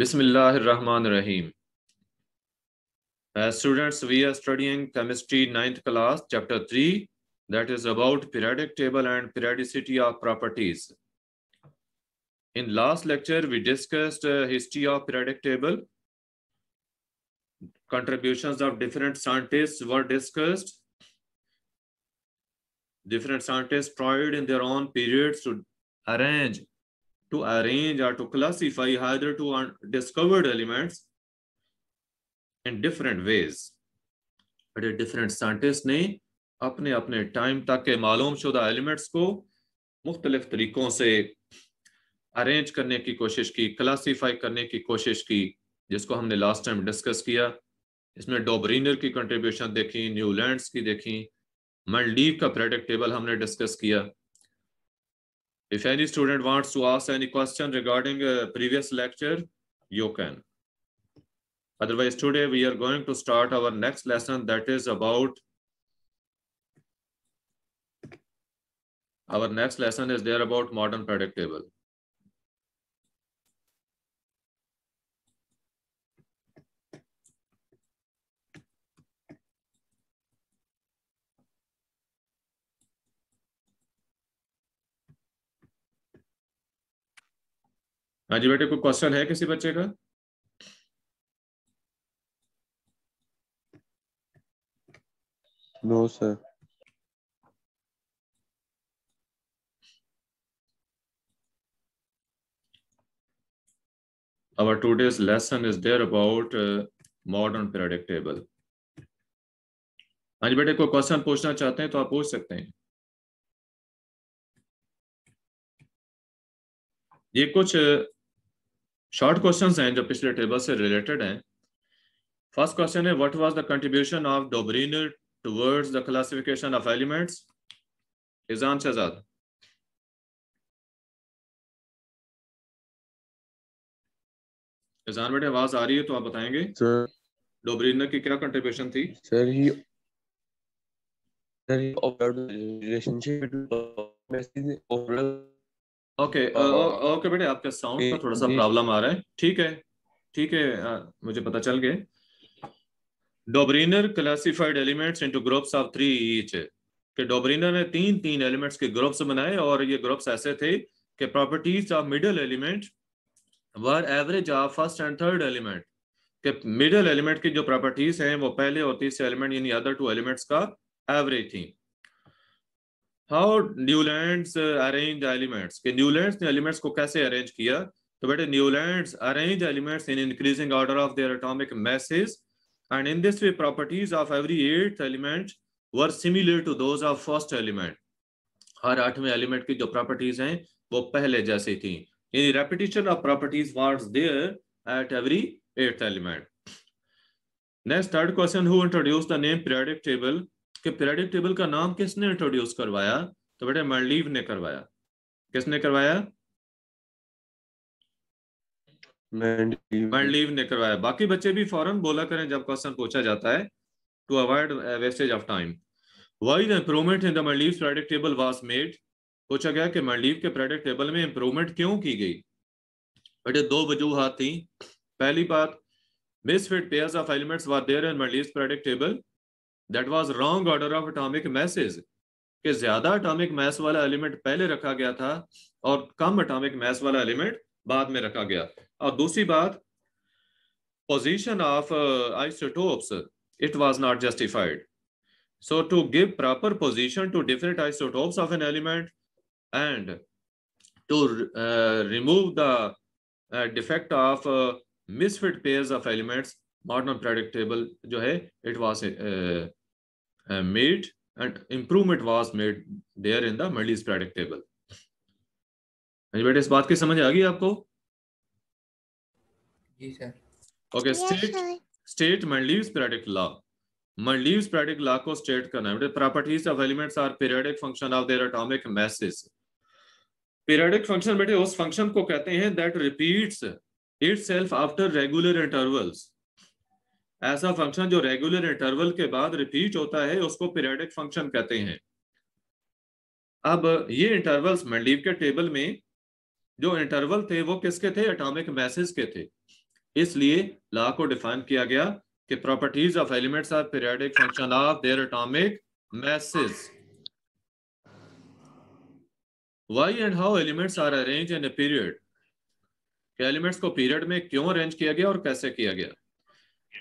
Bismillahir Rahmanir Rahim. students, we are studying chemistry 9th class, chapter 3, that is about periodic table and periodicity of properties. In last lecture, we discussed uh, history of periodic table. Contributions of different scientists were discussed. Different scientists tried in their own periods to arrange to arrange or to classify hitherto discovered elements in different ways. But a different scientist ने अपने अपने time तक के मालूम शुदा elements को मुख्तलिफ तरीकों से अरेंज करने की कोशिश की क्लासीफाई करने की कोशिश की जिसको हमने लास्ट टाइम डिस्कस किया इसमें डोबरीनर की कंट्रीब्यूशन देखी न्यूलैंड की देखी मलडीव का प्रेडिक्ट टेबल हमने डिस्कस किया If any student wants to ask any question regarding a uh, previous lecture, you can. Otherwise, today we are going to start our next lesson that is about our next lesson is there about modern predictable. हाँ जी बेटे कोई question है किसी बच्चे का no no, sir our today's lesson is there about uh, modern periodic table हाँ जी बेटे कोई क्वेश्चन पूछना चाहते हैं तो आप पूछ सकते हैं ये कुछ शॉर्ट क्वेश्चंस हैं जो पिछले टेबल से रिलेटेड हैं फर्स्ट क्वेश्चन है what was the contribution of Dobereiner towards the classification of elements exam से आजाद बेटे आवाज आ रही है तो आप बताएंगे सर डोबरीनर की क्या कंट्रीब्यूशन थी सर ही सर ही रिलेशनशिप ओके ओके बेटे आपका साउंड का थोड़ा सा प्रॉब्लम आ रहा है ठीक है ठीक है आ, मुझे पता चल गया Dobereiner classified elements into groups of three each के डोब्रीनर ने तीन तीन एलिमेंट्स के ग्रुप्स बनाए और ये ग्रुप्स ऐसे थे कि properties of middle element were average of first and third element के मिडल एलिमेंट की जो प्रॉपर्टीज हैं वो पहले और तीसरे एलिमेंट यानी अदर टू एलिमेंट्स का एवरेज थी हाउ न्यूलैंड्स अरेंज एलिमेंट्स कि न्यूलैंड्स ने एलिमेंट्स को कैसे अरेंज किया तो बेटे Newlands arrange elements in increasing order of their atomic masses and in this way properties of every eight element were similar to those of first element हर आठवें element की जो प्रॉपर्टीज हैं वो पहले जैसी थी यानी repetition of properties were there at every eight element next third question who introduce the name periodic table कि पीरियडिक टेबल का नाम किसने इंट्रोड्यूस करवाया तो बेटे मरलीव ने करवाया किसने करवाया मरलीव ने करवाया बाकी बच्चे भी फॉरन बोला करें जब क्वेश्चन पूछा जाता है to avoid wastage of time why the improvement in the Mendeleev periodic table was made पूछा गया कि मरलीव के पीरियडिक टेबल में इम्प्रूवमेंट क्यों की गई बेटे दो वजूहत थी पहली बात misfit pairs of elements were there in Mendeleev periodic table that was wrong order of atomic masses के ज्यादा अटोमिक मैस वाला एलिमेंट पहले रखा गया था और कम अटोमिक मैस वाला एलिमेंट बाद में रखा गया और दूसरी बात position of isotopes it was not justified so to give proper position to different isotopes of an element and to remove the defect of misfit pairs of elements modern predictable जो है it was uh, made and improvement was made there in the Middle East periodic table. हाँ बेटे इस बात की समझ आ गई आपको जी sir okay state state Mendeleev's periodic law Mendeleev's periodic law को स्टेट करना है बेटे properties of elements are periodic function of their atomic masses periodic function बेटे उस फंक्शन को कहते हैं that repeats itself after regular intervals ऐसा फंक्शन जो रेगुलर इंटरवल के बाद रिपीट होता है उसको पीरियडिक फंक्शन कहते हैं अब ये इंटरवल्स मंडलीव के टेबल में जो इंटरवल थे वो किसके थे एटॉमिक मैसेज के थे इसलिए ला को डिफाइन किया गया कि properties of elements are periodic function of their atomic masses why and how elements are arrange in a period elements को पीरियड में क्यों अरेंज किया गया और कैसे किया गया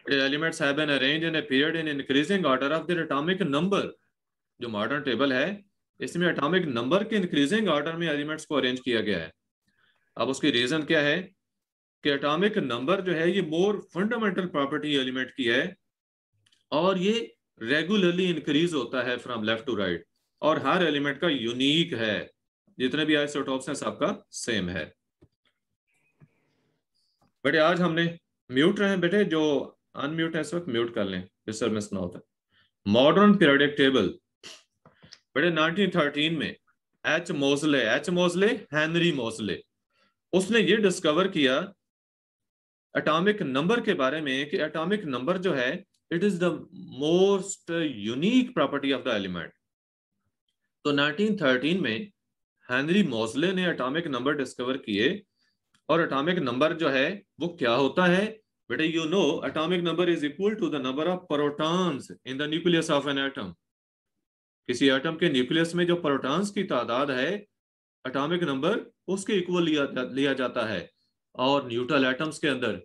The elements have been arranged and appeared in increasing order of their atomic number. जो modern table है इसमें atomic number के increasing order में elements को arrange किया गया है अब उसकी reason क्या है कि atomic number जो है ये more fundamental property element की है और ये रेगुलरली इंक्रीज होता है फ्रॉम लेफ्ट टू राइट और हर एलिमेंट का यूनिक है जितने भी आइसोटॉप्स हैं सबका सेम है बेटे आज हमने म्यूट रहे हैं बेटे जो अनम्यूट है इस वक्त म्यूट कर लें डिस्टर्बेंस ना होता मॉडर्न पीरियडिक टेबल बड़े 1913 में H Moseley H Moseley Henry Moseley उसने ये डिस्कवर किया एटॉमिक नंबर के बारे में कि एटॉमिक नंबर जो है it is the most unique property of the element तो 1913 में हेनरी मोसले ने एटॉमिक नंबर डिस्कवर किए और एटॉमिक नंबर जो है वो क्या होता है But you know atomic number is equal to the number of protons in the nucleus of an atom. किसी एटम के न्यूक्लियस में जो प्रोटॉन्स की तादाद है एटॉमिक नंबर उसके इक्वल लिया लिया जाता है और न्यूट्रल एटम्स के अंदर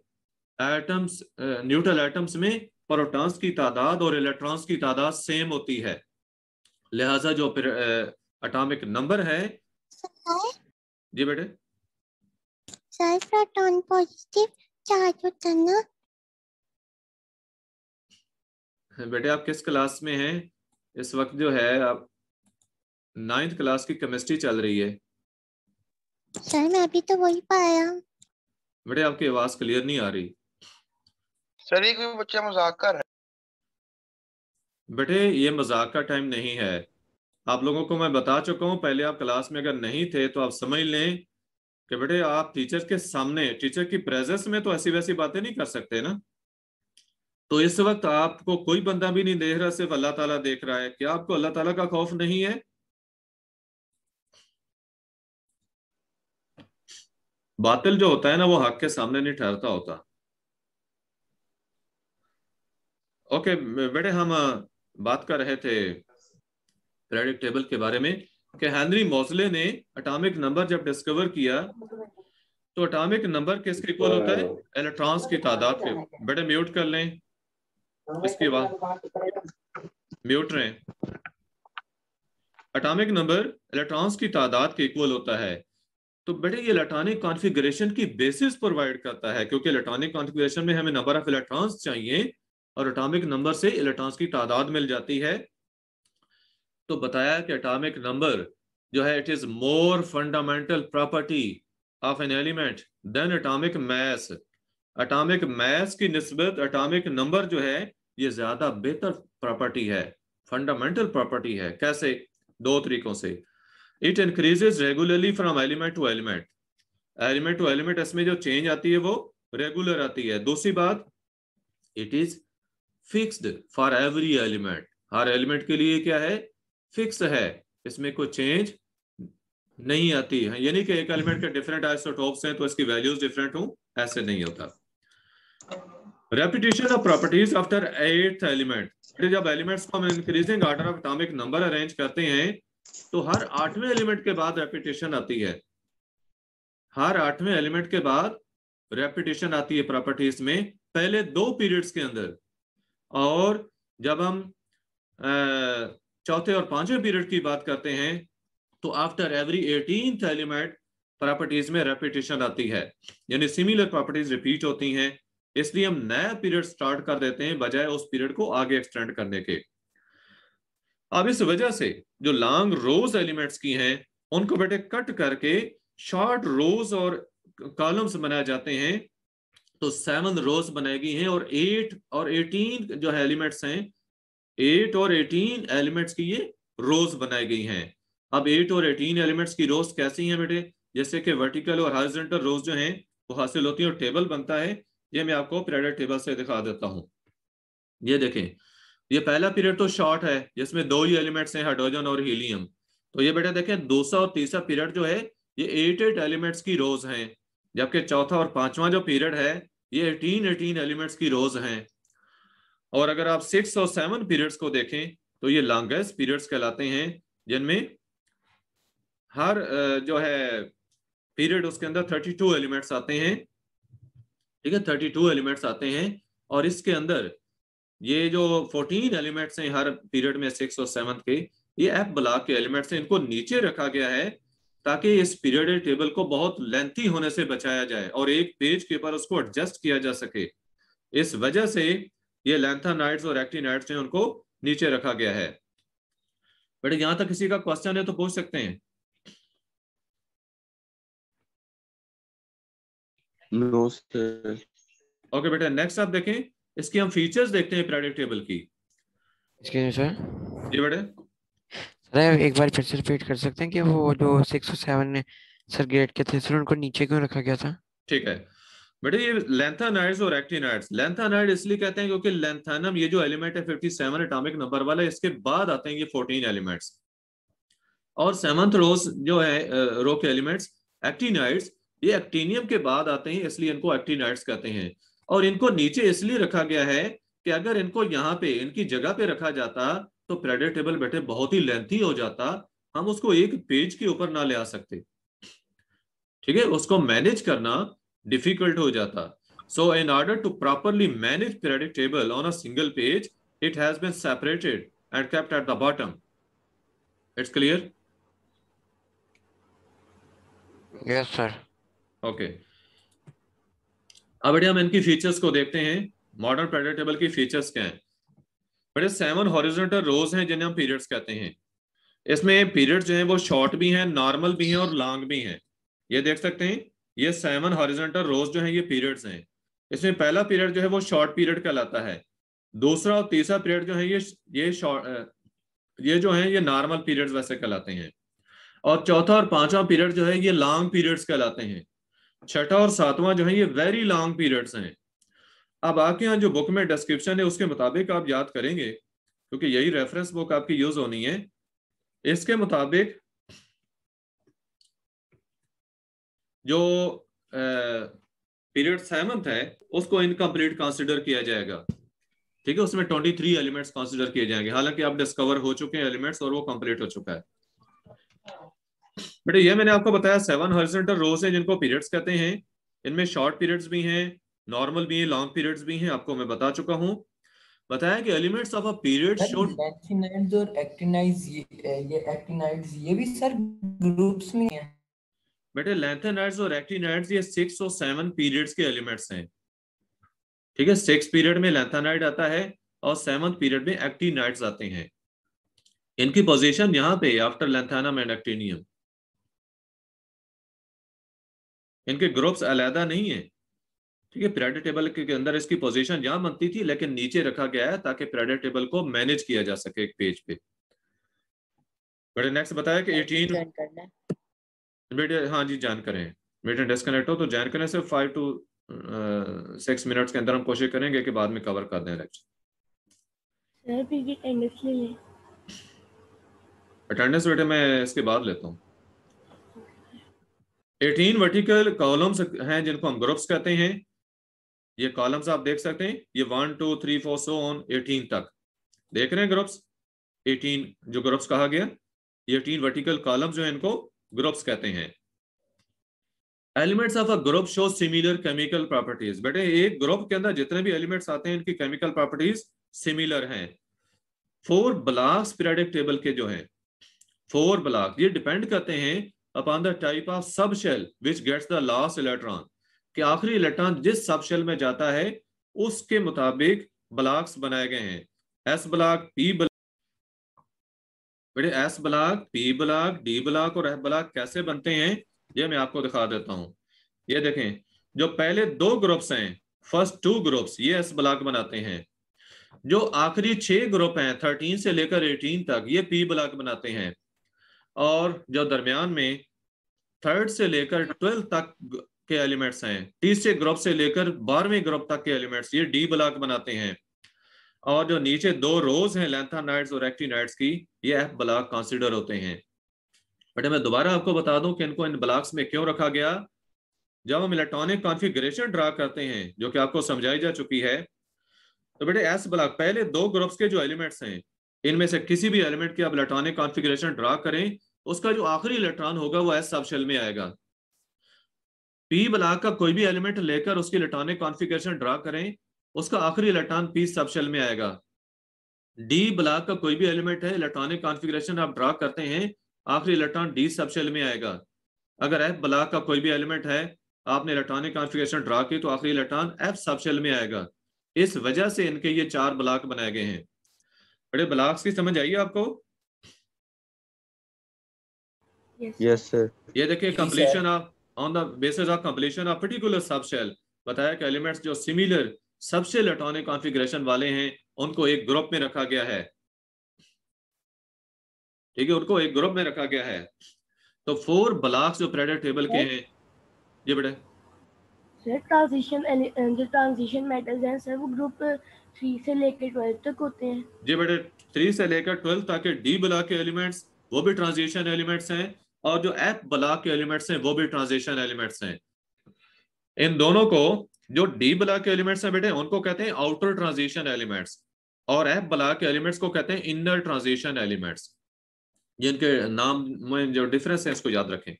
एटम्स न्यूट्रल एटम्स में प्रोटॉन्स की तादाद और इलेक्ट्रॉन्स की तादाद सेम होती है लिहाजा जो एटॉमिक नंबर है जी बेटे सर प्रोटॉन पॉजिटिव चार करना बेटे आप किस क्लास में हैं इस वक्त जो है आप नाइन्थ क्लास की केमिस्ट्री चल रही है सर मैं अभी तो वही पाया बेटे आपकी आवाज क्लियर नहीं आ रही सर ये कोई बच्चा मजाक कर रहा है बेटे ये मजाक का टाइम नहीं है आप लोगों को मैं बता चुका हूँ पहले आप क्लास में अगर नहीं थे तो आप समझ लें कि बेटे आप टीचर के सामने टीचर की प्रेजेंस में तो ऐसी वैसी बातें नहीं कर सकते ना तो इस वक्त आपको कोई बंदा भी नहीं देख रहा सिर्फ अल्लाह ताला देख रहा है क्या आपको अल्लाह ताला का खौफ नहीं है बातिल जो होता है ना वो हक के सामने नहीं ठहरता होता ओके बेटे हम बात कर रहे थे क्रेडिट टेबल के बारे में कि हैनरी मोजले ने अटामिक नंबर जब डिस्कवर किया तो अटामिक नंबर किसके इक्वल होता है इलेक्ट्रॉन्स की तादाद के बेटे म्यूट कर लें इसके बाद म्यूट रहे अटामिक नंबर इलेक्ट्रॉन्स की तादाद के इक्वल होता है तो बेटे ये इलेक्ट्रॉनिक कॉन्फ़िगरेशन की बेसिस प्रोवाइड करता है क्योंकि इलेक्ट्रॉनिक कॉन्फ़िगरेशन में हमें नंबर ऑफ इलेक्ट्रॉन्स चाहिए और अटामिक नंबर से इलेक्ट्रॉन्स की तादाद मिल जाती है तो बताया कि एटॉमिक नंबर जो है it is more fundamental property of an element than atomic mass atomic mass की नस्बत एटॉमिक नंबर जो है ये ज्यादा बेहतर प्रॉपर्टी है फंडामेंटल प्रॉपर्टी है कैसे दो तरीकों से it increases regularly from element to element element to element इसमें जो चेंज आती है वो रेगुलर आती है दूसरी बात it is fixed for every element हर एलिमेंट के लिए क्या है फिक्स है इसमें कोई चेंज नहीं आती है यानी कि एक एलिमेंट के डिफरेंट आइसोटॉप्स हैं तो इसकी वैल्यूज डिफरेंट हूं ऐसे नहीं होता repetition of properties after eight element जब एलिमेंट्स को हम increasing order of atomic number arrange करते हैं तो हर आठवें एलिमेंट के बाद रेपिटेशन आती है हर आठवें एलिमेंट के बाद रेपिटेशन आती है प्रॉपर्टीज में पहले दो पीरियड्स के अंदर और जब हम चौथे और पांचवें पीरियड की बात करते हैं तो after every eighteen element properties में रेपिटेशन आती है यानी सिमिलर प्रॉपर्टीज रिपीट होती हैं इसलिए हम नया पीरियड स्टार्ट कर देते हैं बजाय उस पीरियड को आगे एक्सटेंड करने के अब इस वजह से जो लॉन्ग रोज एलिमेंट्स की हैं उनको बेटे कट करके शॉर्ट रोज और कॉलम्स बनाए जाते हैं तो सेवन रोज बनाई गई हैं और एट और एटीन जो है एलिमेंट्स हैं एट और एटीन एलिमेंट्स की ये रोज बनाई गई हैं अब एट और एटीन एलिमेंट्स की रोज कैसी हैं बेटे जैसे कि वर्टिकल और हॉरिजॉन्टल रोज जो हैं वो हासिल होती है और टेबल बनता है ये मैं आपको पीरियड टेबल से दिखा देता हूँ ये देखें ये पहला पीरियड तो शॉर्ट है जिसमें दो ही एलिमेंट्स हैं हाइड्रोजन और हीलियम तो ये बेटा देखें दूसरा और तीसरा पीरियड जो है ये एट एट एलिमेंट्स की रोज हैं जबकि चौथा और पांचवा जो पीरियड है ये एटीन एटीन एलिमेंट्स की रोज हैं और अगर आप सिक्स और सेवन पीरियड्स को देखें तो ये लॉन्गेस्ट पीरियड्स कहलाते हैं जिनमें हर जो है पीरियड उसके अंदर थर्टी टू एलिमेंट्स आते हैं ठीक है थर्टी टू एलिमेंट्स आते हैं और इसके अंदर ये जो फोर्टीन एलिमेंट्स हैं हर पीरियड में सिक्स और सेवन के ये एफ ब्लॉक के एलिमेंट्स हैं इनको नीचे रखा गया है ताकि इस पीरियड टेबल को बहुत लेंथी होने से बचाया जाए और एक पेज के ऊपर उसको एडजस्ट किया जा सके इस वजह से ये लेंथानाइड्स और एक्टिनाइड्स हैं उनको नीचे रखा गया है बेटा यहां तक किसी का क्वेश्चन है तो पूछ सकते हैं नो सर ओके बेटा नेक्स्ट आप देखें इसकी हम फीचर्स देखते हैं पीरियोडिक टेबल की एक्सक्यूज मी सर जी बेटे सर एक बार फिर से रिपीट कर सकते हैं कि वो जो 6 और 7 ने सर ग्रेड के थे सर उनको नीचे क्यों रखा गया था ठीक है बेटा ये लेंथानाइड्स और एक्टिनाइड्स लेंथानाइड इसलिए कहते हैं क्योंकि लेंथानम ये जो एलिमेंट है फिफ्टी सेवन एटॉमिक नंबर वाला इसके बाद आते हैं ये फोर्टीन एलिमेंट्स और सेवंथ रोज जो है रो के एलिमेंट्स एक्टिनाइड्स ये एक्टिनियम के बाद आते हैं इसलिए इनको एक्टिनाइड्स कहते हैं और इनको नीचे इसलिए रखा गया है कि अगर इनको यहाँ पे इनकी जगह पे रखा जाता तो प्रेडेटेबल बेटे बहुत ही लेंथी हो जाता हम उसको एक पेज के ऊपर ना ले आ सकते ठीक है उसको मैनेज करना difficult ho jata. So in order to properly manage periodic table on a single page, it has been separated and kept at the bottom. It's clear? Yes, sir. Okay. अब बेटे हम इनकी फीचर्स को देखते हैं modern period table की features क्या हैं बड़े सेवन हॉरिजॉन्टल रोज हैं जिन्हें हम पीरियड्स कहते हैं इसमें पीरियड्स जो हैं वो शॉर्ट भी हैं नॉर्मल भी हैं और लॉन्ग भी हैं ये देख सकते हैं ये सेवन हॉरिजेंटल रोज जो है ये पीरियड्स हैं इसमें पहला पीरियड जो है वो शॉर्ट पीरियड कहलाता है दूसरा और तीसरा पीरियड जो है ये ये शॉर्ट ये जो है ये नॉर्मल पीरियड्स वैसे कहलाते हैं और चौथा और पांचवा पीरियड जो है ये लॉन्ग पीरियड्स कहलाते हैं छठा और सातवां जो है ये वेरी लॉन्ग पीरियड्स हैं अब आपके यहाँ जो बुक में डिस्क्रिप्शन है उसके मुताबिक आप याद करेंगे क्योंकि यही रेफरेंस बुक आपकी यूज होनी है इसके मुताबिक जो पीरियड सेवंथ है उसको इनकम्प्लीट कंसिडर किया जाएगा ठीक है उसमें ट्वेंटी थ्री एलिमेंट्स कंसिडर किए जाएंगे हालांकि आप डिस्कवर हो चुके हैं एलिमेंट्स और वो कंप्लीट हो चुका है बेटा ये मैंने आपको बताया सेवन हॉरिजॉन्टल रोज है जिनको पीरियड्स कहते हैं इनमें शॉर्ट पीरियड्स भी हैं नॉर्मल भी हैं लॉन्ग पीरियड्स भी हैं आपको मैं बता चुका हूँ बताया कि elements of a period should lanthanides और एक्टिनाइड्स ये ये एक्टिनाइड्स ये भी सर ग्रुप्स में हैं बेटे लेंथेनाइड्स और एक्टिनाइड्स ये सिक्स और सेवन पीरियड्स के एलिमेंट्स हैं ठीक है सिक्स पीरियड में लेंथेनाइड आता है और सेवन पीरियड में एक्टिनाइड्स आते हैं इनकी पोजीशन यहां पे आफ्टर लेंथेनम एंड एक्टिनियम इनके ग्रुप्स अलहदा नहीं है ठीक है प्रेडर टेबल के अंदर इसकी पोजिशन यहां बनती थी लेकिन नीचे रखा गया है ताकि प्रेडर टेबल को मैनेज किया जा सके एक पेज पे बड़े नेक्स्ट बताया कि 18 बेटे हाँ जी जान करें बेटे डिस्कनेक्ट हो तो जान करें सिर्फ फाइव टू सिक्स मिनट्स के अंदर हम कोशिश करेंगे कि बाद में कवर कर दें लेक्चर अटेंडेंस बेटे मैं इसके बाद लेता हूँ एटीन वर्टिकल कॉलम्स हैं जिनको हम ग्रुप्स कहते हैं ये कॉलम्स आप देख सकते हैं ये one two three four so on eighteen तक देख रहे हैं ग्रुप्स एटीन जो ग्रुप्स कहा गया ये एटीन वर्टिकल कॉलम्स जो है इनको ग्रुप्स कहते हैं elements of a group show similar chemical properties बेटे एक ग्रुप के अंदर जितने भी एलिमेंट्स आते हैं इनकी केमिकल प्रॉपर्टीज सिमिलर हैं फोर ब्लॉक्स पीरियडिक टेबल के जो हैं फोर ब्लॉक ये डिपेंड करते हैं upon the type of subshell which gets the last electron कि आखिरी इलेक्ट्रॉन जिस सब शेल में जाता है उसके मुताबिक ब्लॉक्स बनाए गए हैं एस ब्लॉक पी ब्लॉक बेटे S block P block D block और एफ ब्लॉक कैसे बनते हैं ये मैं आपको दिखा देता हूं ये देखें जो पहले दो ग्रुप्स हैं फर्स्ट टू ग्रुप्स ये एस ब्लॉक बनाते हैं जो आखिरी छह ग्रुप हैं थर्टीन से लेकर एटीन तक ये पी ब्लॉक बनाते हैं और जो दरमियान में थर्ड से लेकर ट्वेल्व तक के एलिमेंट्स हैं तीसरे ग्रुप से लेकर बारहवें ग्रुप तक के एलिमेंट्स ये डी ब्लॉक बनाते हैं और जो नीचे दो रोज हैं लेंथानाइड्स और एक्टिनाइड्स की ये एफ ब्लॉक कंसिडर होते हैं बटे मैं दोबारा आपको बता दूं कि इनको इन ब्लॉक्स में क्यों रखा गया जब हम इलेक्ट्रॉनिक कॉन्फ़िगरेशन ड्रा करते हैं जो कि आपको समझाई जा चुकी है तो बेटे एस ब्लॉक पहले दो ग्रुप्स के जो एलिमेंट्स हैं इनमें से किसी भी एलिमेंट की आप इलेक्ट्रॉनिक कॉन्फिग्रेशन ड्रा करें उसका जो आखिरी इलेक्ट्रॉन होगा वो एस सबशेल में आएगा पी ब्लॉक का कोई भी एलिमेंट लेकर उसकी इलेक्ट्रॉनिक कॉन्फिग्रेशन ड्रा करें उसका आखिरी इलेक्ट्रॉन पी सबशेल में आएगा डी ब्लॉक का कोई भी एलिमेंट है इलेक्ट्रॉनिक कॉन्फ़िगरेशन आप ड्रा करते हैं आखिरी इलेक्ट्रॉन डी सबशेल में आएगा अगर एफ ब्लॉक का कोई भी एलिमेंट है आपने इलेक्ट्रॉनिक कॉन्फ़िगरेशन ड्रा की तो आखिरी इलेक्ट्रॉन एफ सबशेल में आएगा इस वजह से इनके ये चार ब्लॉक बनाए गए हैं बड़े ब्लॉक्स की समझ आई आपको यस सर ये देखिए completion of on the basis of completion of particular subshell बताया कि एलिमेंट्स जो सिमिलर सबसे लटोनिक कॉन्फ़िगरेशन वाले हैं उनको एक ग्रुप में रखा गया है ठीक है उनको एक ग्रुप में रखा गया है तो फोर ब्लॉक्स जो प्रेडर टेबल के हैं जी बेटा ट्रांजिशन ट्रांजिशन मेटल्स हैं सर वो ग्रुप से लेकर तक होते हैं जी से लेकर तक के डी ब्लॉक के एलिमेंट्स वो भी ट्रांजिशन एलिमेंट्स हैं और जो एफ ब्लॉक के एलिमेंट्स हैं वो भी ट्रांजिशन एलिमेंट्स हैं इन दोनों को जो डी ब्लॉक के एलिमेंट्स हैं बेटे उनको कहते हैं आउटर ट्रांजिशन एलिमेंट्स और एफ ब्लॉक के एलिमेंट्स को कहते हैं इनर ट्रांजिशन एलिमेंट्स जिनके नाम में जो डिफरेंस है इसको याद रखें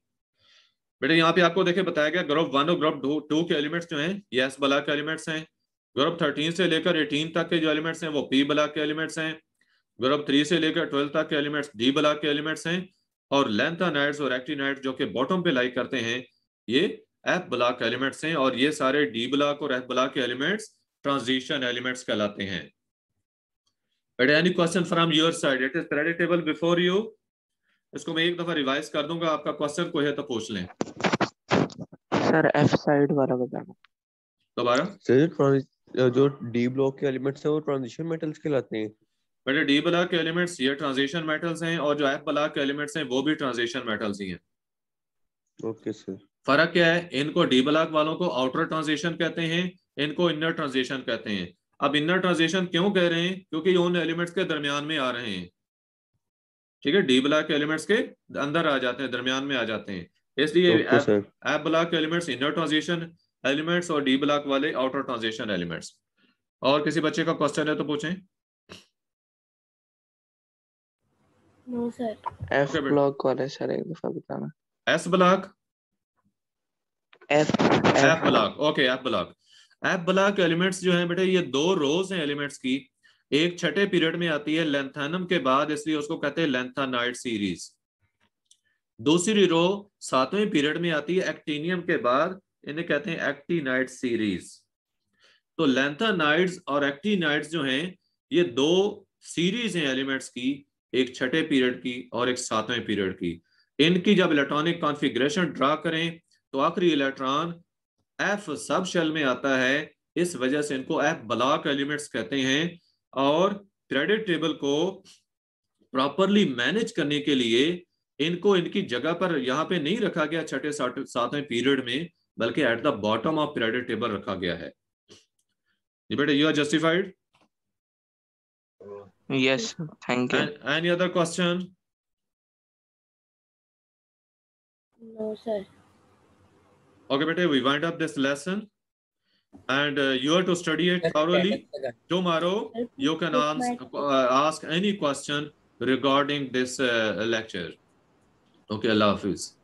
बेटे यहाँ पे आपको देखे बताया गया ग्रुप वन और ग्रुप टू के एलिमेंट्स जो है ये एस बला के एलिमेंट्स हैं ग्रुप थर्टीन से लेकर एटीन तक के जो एलिमेंट्स हैं वो पी ब्लॉक के एलिमेंट्स हैं ग्रुप थ्री से लेकर ट्वेल्व तक के एलिमेंट्स डी ब्लॉक के एलिमेंट्स हैं और लेंथानाइट्स और एक्टिनाइट्स जो कि बॉटम पे लाइक करते हैं ये एफ ब्लॉक एलिमेंट्स हैं और ये सारे डी ब्लॉक और एफ ब्लॉक के एलिमेंट्स ट्रांजिशन एलिमेंट्स कहलाते हैं but any question from your side it is creditable before you इसको मैं एक दफा रिवाइज कर दूंगा आपका क्वेश्चन कोई है तो पूछ लें सर एफ साइड वाला बताना दोबारा सर जो डी ब्लॉक के एलिमेंट्स हैं वो ट्रांजिशन मेटल्स कहलाते हैं बेटे डी ब्लॉक के एलिमेंट्स ये ट्रांजिशन मेटल्स हैं और जो एफ ब्लॉक के एलिमेंट्स हैं वो भी ट्रांजिशन मेटल्स ही हैं ओके सर फर्क क्या है इनको डी ब्लॉक वालों को आउटर ट्रांजेक्शन कहते हैं इनको इनर ट्रांजेक्शन कहते हैं अब इनर ट्रांजेक्शन क्यों कह रहे हैं क्योंकि ये उन एलिमेंट्स के दरमियान में आ रहे हैं ठीक है डी ब्लॉक एलिमेंट्स के अंदर आ जाते हैं दरमियान में आ जाते हैं इसलिए F block elements inner transaction elements और डी ब्लॉक वाले आउटर ट्रांजेक्शन एलिमेंट्स और किसी बच्चे का क्वेश्चन है तो पूछे नो सर एफ ब्लॉक वाले सर एक दफा बताना S block F block okay F block F block elements जो है बेटे ये दो रोज हैं एलिमेंट्स की एक छठे पीरियड में आती है लेंथानम के बाद इसलिए उसको कहते हैं लेंथानाइट सीरीज दूसरी रो सातवें पीरियड में आती है एक्टिनियम के बाद इन्हें कहते हैं एक्टिनाइट सीरीज तो लेंथानाइड्स और एक्टिनाइट्स जो हैं ये दो सीरीज हैं एलिमेंट्स की एक छठे पीरियड की और एक सातवें पीरियड की इनकी जब इलेक्ट्रॉनिक कॉन्फ़िगरेशन ड्रा करें तो आखिरी इलेक्ट्रॉन एफ सब शेल में आता है इस वजह से इनको एफ ब्लॉक एलिमेंट्स कहते हैं और क्रेडिट टेबल को प्रॉपरली मैनेज करने के लिए इनको इनकी जगह पर यहाँ पे नहीं रखा गया छठे सातवें पीरियड में बल्कि at the bottom of credit table रखा गया है बेटे you are justified yes thank you any other question no sir Okay, bete, we wind up this lesson. And uh, you are to study it thoroughly. Tomorrow, you can ask, uh, ask any question regarding this uh, lecture. Okay, Allah Hafiz.